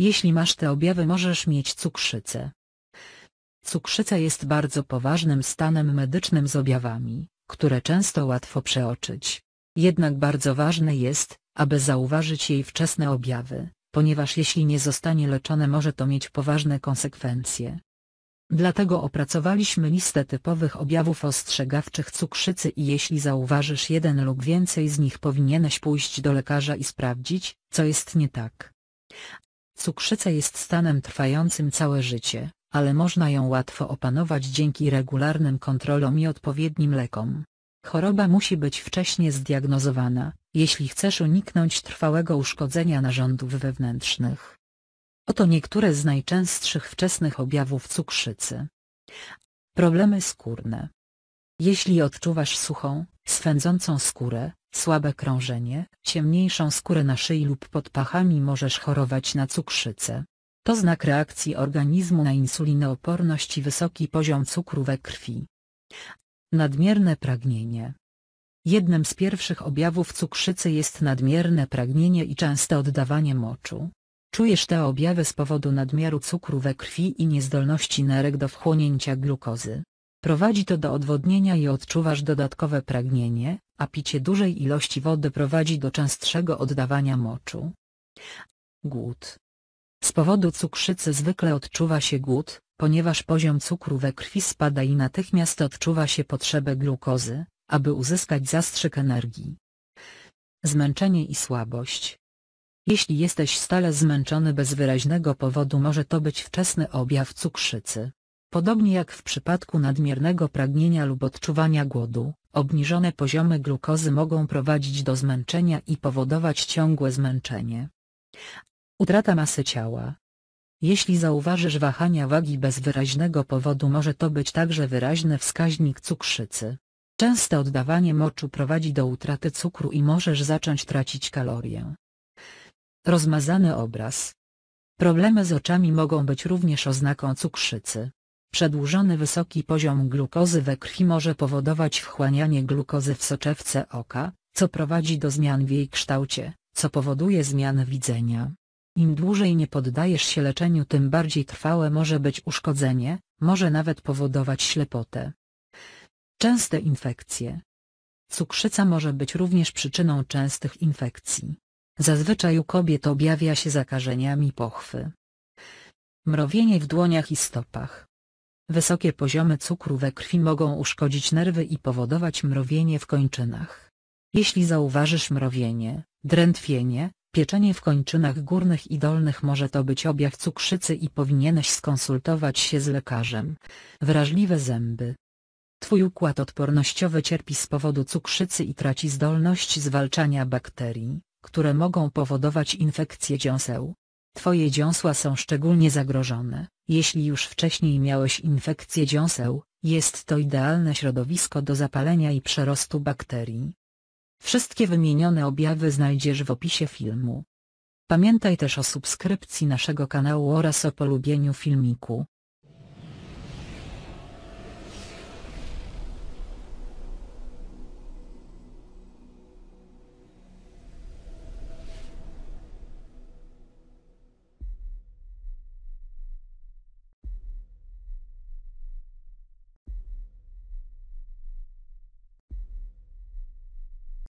Jeśli masz te objawy możesz mieć cukrzycę. Cukrzyca jest bardzo poważnym stanem medycznym z objawami, które często łatwo przeoczyć. Jednak bardzo ważne jest, aby zauważyć jej wczesne objawy, ponieważ jeśli nie zostanie leczone może to mieć poważne konsekwencje. Dlatego opracowaliśmy listę typowych objawów ostrzegawczych cukrzycy i jeśli zauważysz jeden lub więcej z nich powinieneś pójść do lekarza i sprawdzić, co jest nie tak. Cukrzyca jest stanem trwającym całe życie, ale można ją łatwo opanować dzięki regularnym kontrolom i odpowiednim lekom. Choroba musi być wcześnie zdiagnozowana, jeśli chcesz uniknąć trwałego uszkodzenia narządów wewnętrznych. Oto niektóre z najczęstszych wczesnych objawów cukrzycy. Problemy skórne. Jeśli odczuwasz suchą, swędzącą skórę, Słabe krążenie, ciemniejszą skórę na szyi lub pod pachami możesz chorować na cukrzycę. To znak reakcji organizmu na insulinooporność i wysoki poziom cukru we krwi. Nadmierne pragnienie Jednym z pierwszych objawów cukrzycy jest nadmierne pragnienie i częste oddawanie moczu. Czujesz te objawy z powodu nadmiaru cukru we krwi i niezdolności nerek do wchłonięcia glukozy. Prowadzi to do odwodnienia i odczuwasz dodatkowe pragnienie, a picie dużej ilości wody prowadzi do częstszego oddawania moczu. Głód Z powodu cukrzycy zwykle odczuwa się głód, ponieważ poziom cukru we krwi spada i natychmiast odczuwa się potrzebę glukozy, aby uzyskać zastrzyk energii. Zmęczenie i słabość Jeśli jesteś stale zmęczony bez wyraźnego powodu może to być wczesny objaw cukrzycy. Podobnie jak w przypadku nadmiernego pragnienia lub odczuwania głodu, obniżone poziomy glukozy mogą prowadzić do zmęczenia i powodować ciągłe zmęczenie. Utrata masy ciała. Jeśli zauważysz wahania wagi bez wyraźnego powodu może to być także wyraźny wskaźnik cukrzycy. Częste oddawanie moczu prowadzi do utraty cukru i możesz zacząć tracić kalorie. Rozmazany obraz. Problemy z oczami mogą być również oznaką cukrzycy. Przedłużony wysoki poziom glukozy we krwi może powodować wchłanianie glukozy w soczewce oka, co prowadzi do zmian w jej kształcie, co powoduje zmiany widzenia. Im dłużej nie poddajesz się leczeniu tym bardziej trwałe może być uszkodzenie, może nawet powodować ślepotę. Częste infekcje Cukrzyca może być również przyczyną częstych infekcji. Zazwyczaj u kobiet objawia się zakażeniami pochwy. Mrowienie w dłoniach i stopach Wysokie poziomy cukru we krwi mogą uszkodzić nerwy i powodować mrowienie w kończynach. Jeśli zauważysz mrowienie, drętwienie, pieczenie w kończynach górnych i dolnych może to być objaw cukrzycy i powinieneś skonsultować się z lekarzem. Wrażliwe zęby Twój układ odpornościowy cierpi z powodu cukrzycy i traci zdolność zwalczania bakterii, które mogą powodować infekcje dziąseł. Twoje dziąsła są szczególnie zagrożone, jeśli już wcześniej miałeś infekcję dziąseł, jest to idealne środowisko do zapalenia i przerostu bakterii. Wszystkie wymienione objawy znajdziesz w opisie filmu. Pamiętaj też o subskrypcji naszego kanału oraz o polubieniu filmiku.